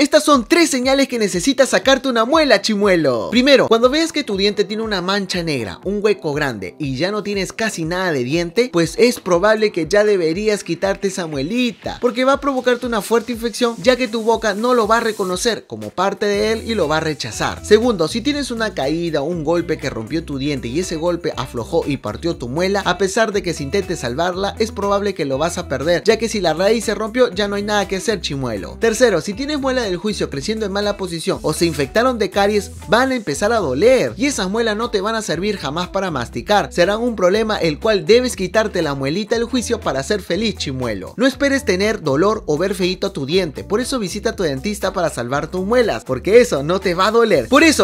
Estas son tres señales que necesitas sacarte una muela, chimuelo. Primero, cuando veas que tu diente tiene una mancha negra, un hueco grande y ya no tienes casi nada de diente, pues es probable que ya deberías quitarte esa muelita, porque va a provocarte una fuerte infección ya que tu boca no lo va a reconocer como parte de él y lo va a rechazar. Segundo, si tienes una caída o un golpe que rompió tu diente y ese golpe aflojó y partió tu muela, a pesar de que se intente salvarla, es probable que lo vas a perder, ya que si la raíz se rompió ya no hay nada que hacer, chimuelo. Tercero, si tienes muela de el juicio creciendo en mala posición o se infectaron de caries, van a empezar a doler. Y esas muelas no te van a servir jamás para masticar. Serán un problema el cual debes quitarte la muelita del juicio para ser feliz, chimuelo. No esperes tener dolor o ver feito tu diente. Por eso visita a tu dentista para salvar tus muelas. Porque eso no te va a doler. Por eso